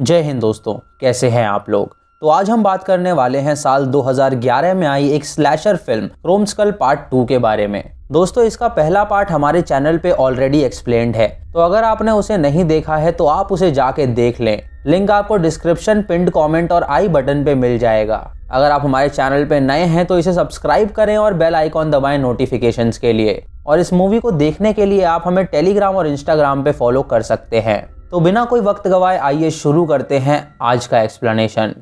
जय हिंद दोस्तों कैसे हैं आप लोग तो आज हम बात करने वाले हैं साल 2011 में आई एक स्लैशर फिल्म रोमस्कल पार्ट टू के बारे में दोस्तों इसका पहला पार्ट हमारे चैनल पे ऑलरेडी एक्सप्लेन है तो अगर आपने उसे नहीं देखा है तो आप उसे जाके देख लें लिंक आपको डिस्क्रिप्शन पिंड कमेंट और आई बटन पे मिल जाएगा अगर आप हमारे चैनल पे नए हैं तो इसे सब्सक्राइब करें और बेल आइकॉन दबाएं नोटिफिकेशन के लिए और इस मूवी को देखने के लिए आप हमें टेलीग्राम और इंस्टाग्राम पे फॉलो कर सकते हैं तो बिना कोई वक्त गवाए आइए शुरू करते हैं आज का एक्सप्लेनेशन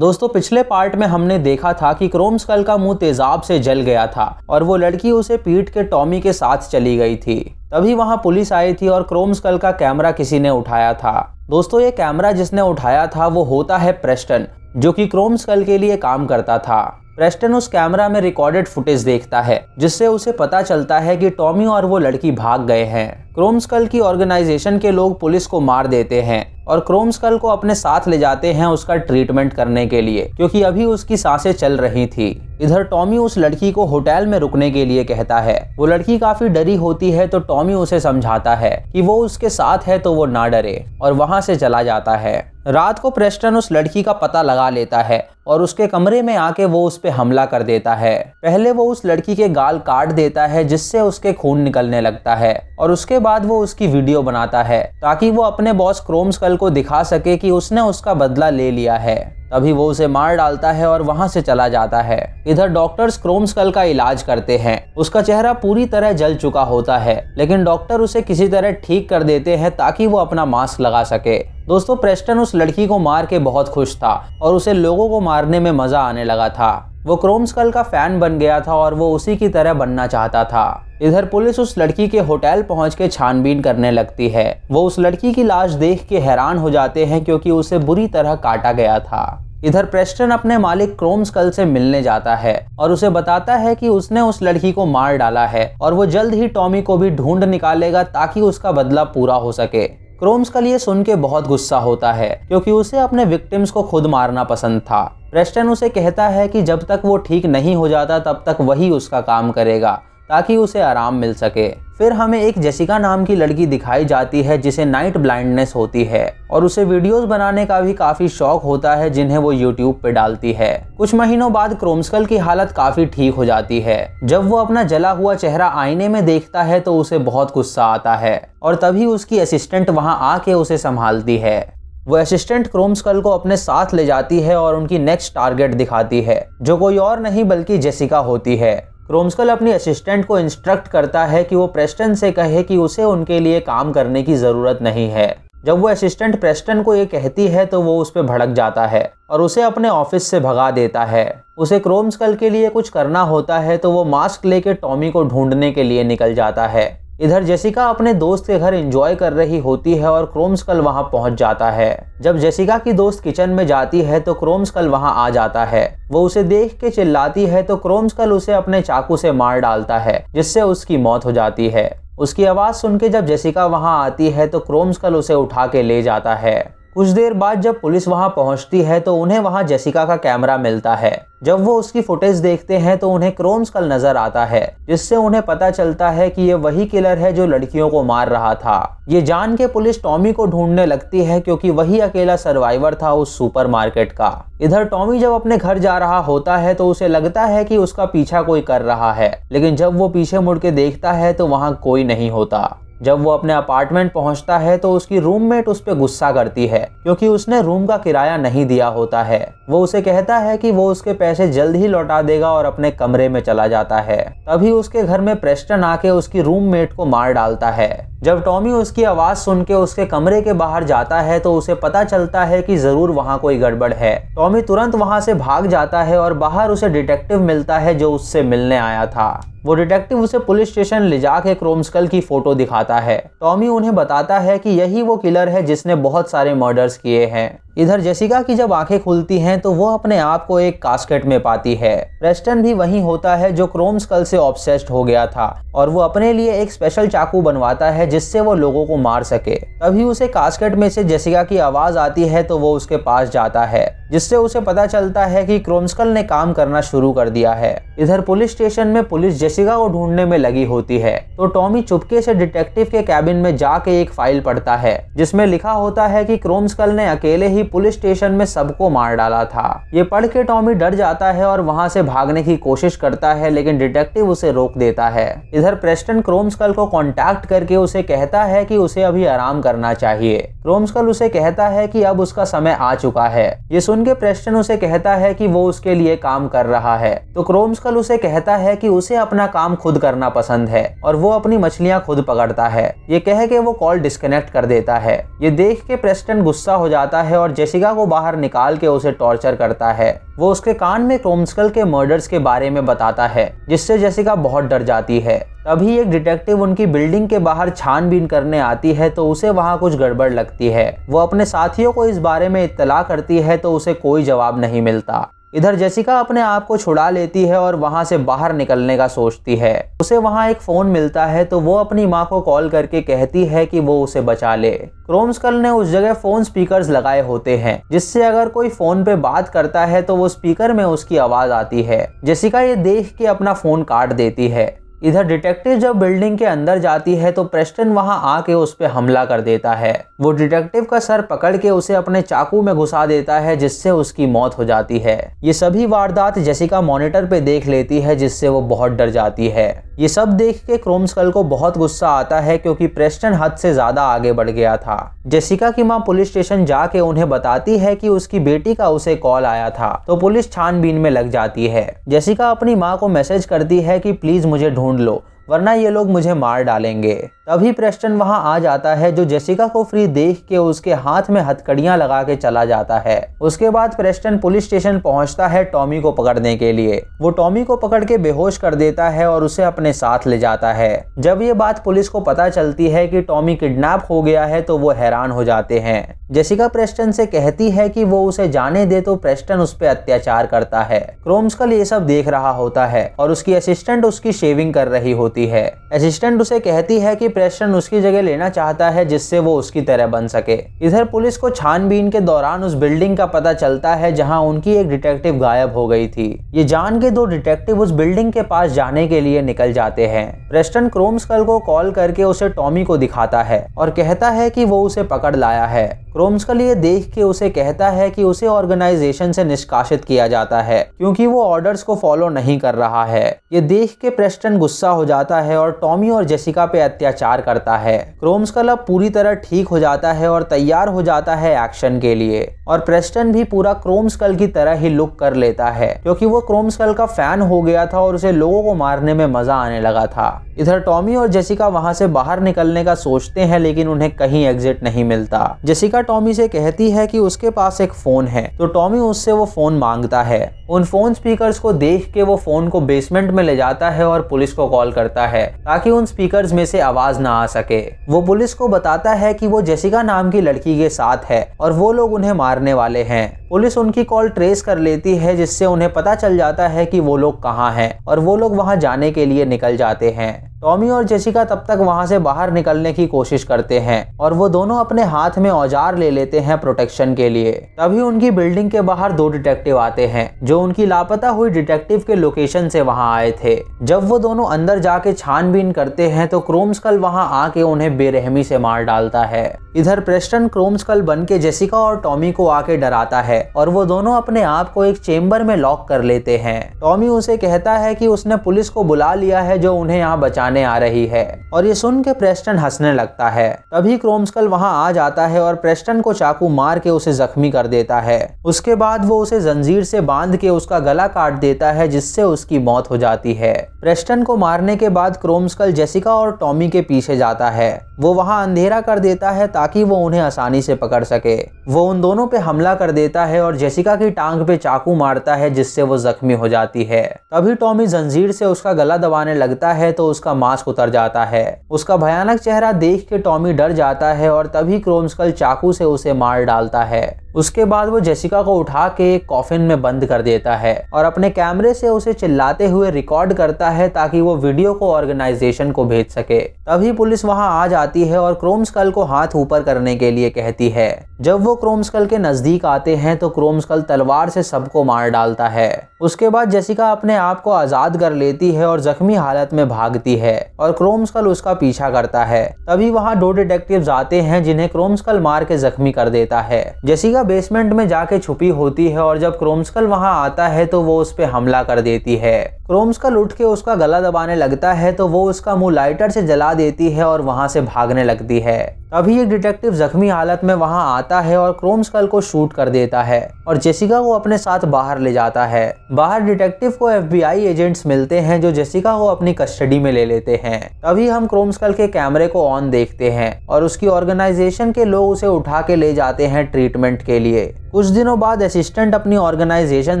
दोस्तों पिछले पार्ट में हमने देखा था कि क्रोम स्कल का मुंह तेजाब से जल गया था और वो लड़की उसे पीट के टॉमी के साथ चली गई थी तभी वहां पुलिस आई थी और क्रोम स्कल का कैमरा किसी ने उठाया था दोस्तों ये कैमरा जिसने उठाया था वो होता है प्रेस्टन जो कि क्रोम स्कल के लिए काम करता था प्रेस्टन उस कैमरा में रिकॉर्डेड फुटेज देखता है जिससे उसे पता चलता है कि टॉमी और वो लड़की भाग गए हैं क्रोमस्कल की ऑर्गेनाइजेशन के लोग पुलिस को मार देते हैं और क्रोमस्कल को अपने साथ ले जाते हैं उसका ट्रीटमेंट करने के लिए क्योंकि अभी उसकी सांसें चल रही थी इधर टॉमी उस लड़की को होटल में रुकने के लिए कहता है वो लड़की काफी डरी होती है तो टॉमी उसे समझाता है कि वो उसके साथ है तो वो ना डरे और वहां से चला जाता है रात को प्रेस्टन उस लड़की का पता लगा लेता है और उसके कमरे में आके वो उस पर हमला कर देता है पहले वो उस लड़की के गाल काट देता है जिससे उसके खून निकलने लगता है और उसके बाद वो उसकी वीडियो बनाता है ताकि वो अपने बॉस क्रोम स्कल को दिखा सके कि उसने उसका बदला ले लिया है तभी वो उसे मार डालता है और वहां से चला जाता है इधर डॉक्टर्स क्रोमस्कल का इलाज करते हैं उसका चेहरा पूरी तरह जल चुका होता है लेकिन डॉक्टर उसे किसी तरह ठीक कर देते हैं ताकि वो अपना मास्क लगा सके दोस्तों प्रेस्टन उस लड़की को मार के बहुत खुश था और उसे लोगों को मारने में मजा आने लगा था वो क्रोमस्कल का फैन बन गया था और वो उसी की तरह बनना चाहता था इधर पुलिस उस लड़की के होटल पहुंच के छानबीन करने लगती है वो उस लड़की की लाश देख के हैरान हो जाते हैं क्योंकि उसे बुरी तरह काटा गया था इधर प्रेस्टन अपने मालिक स्कल से मिलने जाता है और उसे बताता है कि उसने उस लड़की को मार डाला है और वो जल्द ही टॉमी को भी ढूंढ निकालेगा ताकि उसका बदला पूरा हो सके क्रोम्सकल ये सुन के बहुत गुस्सा होता है क्योंकि उसे अपने विक्टिम्स को खुद मारना पसंद था प्रेस्टन उसे कहता है कि जब तक वो ठीक नहीं हो जाता तब तक वही उसका काम करेगा ताकि उसे आराम मिल सके फिर हमें एक जेसिका नाम की लड़की दिखाई जाती है जिसे नाइट ब्लाइंडनेस होती है और उसे वीडियोस बनाने का भी काफी शौक होता है जिन्हें वो यूट्यूब पे डालती है कुछ महीनों बाद क्रोमस्कल की हालत काफी ठीक हो जाती है जब वो अपना जला हुआ चेहरा आईने में देखता है तो उसे बहुत गुस्सा आता है और तभी उसकी असिस्टेंट वहाँ आके उसे संभालती है वो असिस्टेंट क्रोमस्कल को अपने साथ ले जाती है और उनकी नेक्स्ट टारगेट दिखाती है जो कोई और नहीं बल्कि जेसिका होती है क्रोम्सकल अपनी असिस्टेंट को इंस्ट्रक्ट करता है कि वो प्रेस्टन से कहे कि उसे उनके लिए काम करने की ज़रूरत नहीं है जब वो असिस्टेंट प्रेस्टन को ये कहती है तो वो उस पर भड़क जाता है और उसे अपने ऑफिस से भगा देता है उसे क्रोम्सकल के लिए कुछ करना होता है तो वो मास्क लेके टॉमी को ढूंढने के लिए निकल जाता है इधर जेसिका अपने दोस्त के घर एंजॉय कर रही होती है और क्रोम्सकल वहां पहुंच जाता है जब जेसिका की दोस्त किचन में जाती है तो क्रोम्सकल वहां आ जाता है वो उसे देख के चिल्लाती है तो क्रोम्सकल उसे अपने चाकू से मार डालता है जिससे उसकी मौत हो जाती है उसकी आवाज सुन के जब जेसिका वहां आती है तो क्रोम्सकल उसे उठा के ले जाता है कुछ देर बाद जब पुलिस वहां पहुंचती है तो उन्हें वहां जेसिका का कैमरा मिलता है जब वो उसकी फुटेज देखते हैं तो उन्हें क्रोम स्कल नजर आता है जिससे उन्हें पता चलता है कि ये वही किलर है जो लड़कियों को मार रहा था ये जान के पुलिस टॉमी को ढूंढने लगती है क्योंकि वही अकेला सर्वाइवर था उस सुपरमार्केट का इधर टॉमी जब अपने घर जा रहा होता है तो उसे लगता है कि उसका पीछा कोई कर रहा है लेकिन जब वो पीछे मुड़ के देखता है तो वहां कोई नहीं होता जब वो अपने अपार्टमेंट पहुंचता है तो उसकी रूममेट उस पर गुस्सा करती है क्योंकि उसने रूम का किराया नहीं दिया होता है वो उसे कहता है कि वो उसके पैसे जल्द ही लौटा देगा और अपने कमरे में चला जाता है तभी उसके घर में प्रेस्टन आके उसकी रूममेट को मार डालता है जब टॉमी उसकी आवाज़ सुन के उसके कमरे के बाहर जाता है तो उसे पता चलता है कि ज़रूर वहाँ कोई गड़बड़ है टॉमी तुरंत वहाँ से भाग जाता है और बाहर उसे डिटेक्टिव मिलता है जो उससे मिलने आया था वो डिटेक्टिव उसे पुलिस स्टेशन ले जाके क्रोमस्कल की फोटो दिखाता है टॉमी उन्हें बताता है कि यही वो किलर है जिसने बहुत सारे मर्डर्स किए हैं इधर जेसिका की जब आंखें खुलती हैं तो वो अपने आप को एक कास्केट में पाती है प्रेस्टन भी वही होता है जो क्रोम स्कल से ऑब्सेस्ड हो गया था और वो अपने लिए एक स्पेशल चाकू बनवाता है जिससे वो लोगों को मार सके तभी उसे कास्केट में से जेसिका की आवाज आती है तो वो उसके पास जाता है जिससे उसे पता चलता है कि क्रोमस्कल ने काम करना शुरू कर दिया है इधर पुलिस स्टेशन में पुलिस जेसिका को ढूंढने में लगी होती है तो टॉमी चुपके से डिटेक्टिव के कैबिन में जाके एक फाइल पढ़ता है जिसमें लिखा होता है कि क्रोमस्कल ने अकेले ही ही पुलिस स्टेशन में सबको मार डाला था ये पढ़ के टॉमी डर जाता है और वहाँ से भागने की कोशिश करता है लेकिन डिटेक्टिव उसे रोक देता है इधर प्रेस्टन क्रोमस्कल को कॉन्टैक्ट करके उसे कहता है की उसे अभी आराम करना चाहिए क्रोमस्कल उसे कहता है की अब उसका समय आ चुका है ये सुन के प्रेस्टन उसे कहता है की वो उसके लिए काम कर रहा है तो क्रोमस्कल उसे कहता है की उसे अपना काम खुद करना पसंद है और वो अपनी मछलियां खुद पकड़ता है ये कह के वो कॉल डिस्कनेक्ट कर देता है ये देख के प्रेस्टन गुस्सा हो जाता है और और जेसिका को बाहर निकाल के उसे टॉर्चर करता है वो उसके कान में क्रोमस्कल के मर्डर्स के बारे में बताता है जिससे जेसिका बहुत डर जाती है तभी एक डिटेक्टिव उनकी बिल्डिंग के बाहर छानबीन करने आती है तो उसे वहाँ कुछ गड़बड़ लगती है वो अपने साथियों को इस बारे में इतला करती है तो उसे कोई जवाब नहीं मिलता इधर जेसिका अपने आप को छुड़ा लेती है और वहां से बाहर निकलने का सोचती है उसे वहाँ एक फ़ोन मिलता है तो वो अपनी माँ को कॉल करके कहती है कि वो उसे बचा ले क्रोमस्कल ने उस जगह फ़ोन स्पीकर्स लगाए होते हैं जिससे अगर कोई फ़ोन पे बात करता है तो वो स्पीकर में उसकी आवाज़ आती है जेसिका ये देख के अपना फ़ोन काट देती है इधर डिटेक्टिव जब बिल्डिंग के अंदर जाती है तो प्रेस्टन वहां आके उस पर हमला कर देता है वो डिटेक्टिव का सर पकड़ के उसे अपने चाकू में घुसा देता है जिससे उसकी मौत हो जाती है ये सभी वारदात जेसिका मॉनिटर पे देख लेती है जिससे वो बहुत डर जाती है ये सब देख के क्रोमस्कल को बहुत गुस्सा आता है क्योंकि प्रेस्टन हद से ज्यादा आगे बढ़ गया था जेसिका की माँ पुलिस स्टेशन जाके उन्हें बताती है कि उसकी बेटी का उसे कॉल आया था तो पुलिस छानबीन में लग जाती है जेसिका अपनी माँ को मैसेज करती है कि प्लीज मुझे ढूंढ down low वरना ये लोग मुझे मार डालेंगे तभी प्रेस्टन वहां आ जाता है जो जेसिका को फ्री देख के उसके हाथ में हथकड़ियां लगा के चला जाता है उसके बाद प्रेस्टन पुलिस स्टेशन पहुंचता है टॉमी को पकड़ने के लिए वो टॉमी को पकड़ के बेहोश कर देता है और उसे अपने साथ ले जाता है जब ये बात पुलिस को पता चलती है कि टॉमी किडनेप हो गया है तो वो हैरान हो जाते हैं जेसिका प्रेस्टन से कहती है कि वो उसे जाने दे तो प्रेस्टन उस पर अत्याचार करता है क्रोम्सकल ये सब देख रहा होता है और उसकी असिस्टेंट उसकी शेविंग कर रही होती होती है असिस्टेंट उसे कहती है कि प्रेस्टन उसकी जगह लेना चाहता है जिससे वो उसकी तरह बन सके इधर पुलिस को छानबीन के दौरान उस बिल्डिंग का पता चलता है जहाँ उनकी एक डिटेक्टिव गायब हो गई थी ये जान के दो डिटेक्टिव उस बिल्डिंग के पास जाने के लिए निकल जाते हैं प्रेस्टन स्कल को कॉल करके उसे टॉमी को दिखाता है और कहता है कि वो उसे पकड़ लाया है क्रोम्सकल ये देख के उसे कहता है कि उसे ऑर्गेनाइजेशन से निष्कासित किया जाता है क्योंकि वो ऑर्डर्स को फॉलो नहीं कर रहा है ये देख के प्रेस्टन गुस्सा हो जाता है और टॉमी और जेसिका पे अत्याचार करता है क्रोम्सकल अब पूरी तरह ठीक हो जाता है और तैयार हो जाता है एक्शन के लिए और प्रेस्टन भी पूरा क्रोम स्कल की तरह ही लुक कर लेता है क्योंकि वो क्रोम स्कल का फैन हो गया था और उसे लोगों को मारने में मजा आने लगा था इधर टॉमी और जेसिका वहां से बाहर निकलने का सोचते हैं लेकिन उन्हें कहीं एग्जिट नहीं मिलता जेसिका टॉमी से कहती है कि उसके पास एक फोन है तो टॉमी उससे वो फोन मांगता है उन फोन स्पीकर को देख के वो फोन को बेसमेंट में ले जाता है और पुलिस को कॉल करता है ताकि उन स्पीकर में से आवाज ना आ सके वो पुलिस को बताता है की वो जेसिका नाम की लड़की के साथ है और वो लोग उन्हें मार मारने वाले हैं पुलिस उनकी कॉल ट्रेस कर लेती है जिससे उन्हें पता चल जाता है कि वो लोग कहाँ हैं और वो लोग वहाँ जाने के लिए निकल जाते हैं टॉमी और जेसिका तब तक वहां से बाहर निकलने की कोशिश करते हैं और वो दोनों अपने हाथ में औजार ले लेते हैं प्रोटेक्शन के लिए तभी उनकी बिल्डिंग के बाहर दो डिटेक्टिव आते हैं जो उनकी लापता हुई डिटेक्टिव के लोकेशन से वहां आए थे जब वो दोनों अंदर जाके छानबीन करते हैं तो क्रोमस्कल वहां आके उन्हें बेरहमी से मार डालता है इधर प्रेस्टन क्रोमस्कल बन के जेसिका और टॉमी को आके डराता है और वो दोनों अपने आप को एक चेम्बर में लॉक कर लेते हैं टॉमी उसे कहता है कि उसने पुलिस को बुला लिया है जो उन्हें यहाँ बचाने सामने आ रही है और ये सुन के प्रेस्टन हंसने लगता है तभी क्रोमस्कल वहाँ आ जाता है और प्रेस्टन को चाकू मार के उसे जख्मी कर देता है उसके बाद वो उसे जंजीर से बांध के उसका गला काट देता है जिससे उसकी मौत हो जाती है प्रेस्टन को मारने के बाद क्रोमस्कल जेसिका और टॉमी के पीछे जाता है वो वहाँ अंधेरा कर देता है ताकि वो उन्हें आसानी से पकड़ सके वो उन दोनों पे हमला कर देता है और जेसिका की टांग पे चाकू मारता है जिससे वो जख्मी हो जाती है तभी टॉमी जंजीर से उसका गला दबाने लगता है तो उसका मास्क उतर जाता है उसका भयानक चेहरा देख के टॉमी डर जाता है और तभी क्रोमस्कल चाकू से उसे मार डालता है उसके बाद वो जेसिका को उठा के एक कॉफिन में बंद कर देता है और अपने कैमरे से उसे चिल्लाते हुए रिकॉर्ड करता है ताकि वो वीडियो को ऑर्गेनाइजेशन को भेज सके तभी पुलिस वहां आ जाती है और क्रोमस्कल को हाथ ऊपर करने के लिए कहती है जब वो क्रोमस्कल के नजदीक आते हैं तो क्रोमस्कल तलवार से सबको मार डालता है उसके बाद जेसिका अपने आप को आजाद कर लेती है और जख्मी हालत में भागती है और क्रोमस्कल उसका पीछा करता है तभी वहाँ दो डिटेक्टिव आते हैं जिन्हें क्रोमस्कल मार के जख्मी कर देता है जेसिका हमेशा बेसमेंट में जाके छुपी होती है और जब क्रोम्सकल वहां आता है तो वो उस पर हमला कर देती है क्रोम्सकल उठ के उसका गला दबाने लगता है तो वो उसका मुंह लाइटर से जला देती है और वहां से भागने लगती है तभी एक डिटेक्टिव जख्मी हालत में वहां आता है और क्रोमस्कल को शूट कर देता है और जेसिका को अपने साथ बाहर ले जाता है बाहर डिटेक्टिव को एफबीआई एजेंट्स मिलते हैं जो जेसिका को अपनी कस्टडी में ले लेते हैं तभी हम क्रोमस्कल के कैमरे को ऑन देखते हैं और उसकी ऑर्गेनाइजेशन के लोग उसे उठा के ले जाते हैं ट्रीटमेंट के लिए कुछ दिनों बाद असिस्टेंट अपनी ऑर्गेनाइजेशन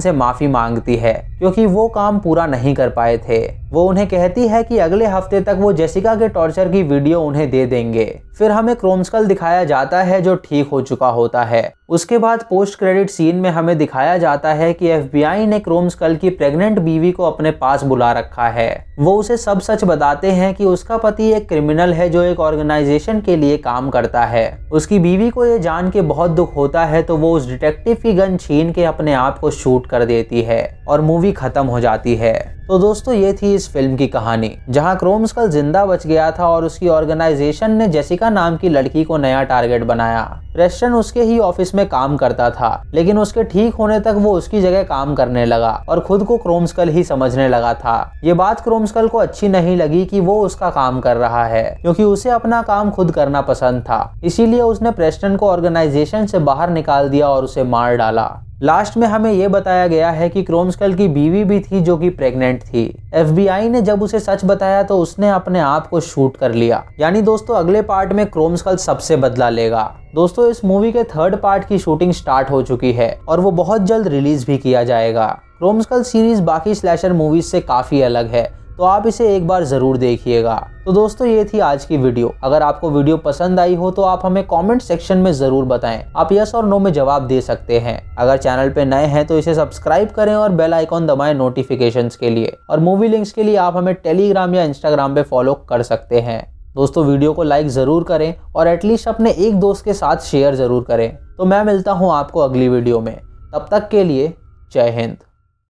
से माफी मांगती है क्योंकि वो काम पूरा नहीं कर पाए थे वो उन्हें कहती है कि अगले हफ्ते तक वो जेसिका के टॉर्चर की वीडियो उन्हें दे देंगे फिर हमें क्रोमस्कल दिखाया जाता है जो ठीक हो चुका होता है उसके बाद पोस्ट क्रेडिट सीन में हमें दिखाया जाता है कि एफबीआई ने स्कल की प्रेग्नेंट बीवी को अपने पास बुला रखा है वो उसे सब सच बताते हैं कि उसका पति एक क्रिमिनल है जो एक ऑर्गेनाइजेशन के लिए काम करता है उसकी बीवी को ये जान के बहुत दुख होता है तो वो उस डिटेक्टिव की गन छीन के अपने आप को शूट कर देती है और मूवी खत्म हो जाती है तो दोस्तों ये थी इस फिल्म की कहानी जहाँ क्रोम्स कल जिंदा बच गया था और उसकी ऑर्गेनाइजेशन ने जेसिका नाम की लड़की को नया टारगेट बनाया प्रेस्टन उसके ही ऑफिस में काम करता था लेकिन उसके ठीक होने तक वो उसकी जगह काम करने लगा और खुद को क्रोम्सकल ही समझने लगा था ये बात क्रोम्सकल को अच्छी नहीं लगी कि वो उसका काम कर रहा है क्योंकि उसे अपना काम खुद करना पसंद था इसीलिए उसने प्रेस्टन को ऑर्गेनाइजेशन से बाहर निकाल दिया और उसे मार डाला लास्ट में हमें यह बताया गया है कि क्रोमस्कल की बीवी भी थी जो कि प्रेग्नेंट थी एफबीआई ने जब उसे सच बताया तो उसने अपने आप को शूट कर लिया यानी दोस्तों अगले पार्ट में क्रोमस्कल सबसे बदला लेगा दोस्तों इस मूवी के थर्ड पार्ट की शूटिंग स्टार्ट हो चुकी है और वो बहुत जल्द रिलीज भी किया जाएगा क्रोमस्कल सीरीज बाकी स्लैशर मूवीज से काफी अलग है तो आप इसे एक बार ज़रूर देखिएगा तो दोस्तों ये थी आज की वीडियो अगर आपको वीडियो पसंद आई हो तो आप हमें कमेंट सेक्शन में ज़रूर बताएं आप यस और नो में जवाब दे सकते हैं अगर चैनल पे नए हैं तो इसे सब्सक्राइब करें और बेल आइकॉन दबाएं नोटिफिकेशंस के लिए और मूवी लिंक्स के लिए आप हमें टेलीग्राम या इंस्टाग्राम पे फॉलो कर सकते हैं दोस्तों वीडियो को लाइक ज़रूर करें और एटलीस्ट अपने एक दोस्त के साथ शेयर ज़रूर करें तो मैं मिलता हूँ आपको अगली वीडियो में तब तक के लिए जय हिंद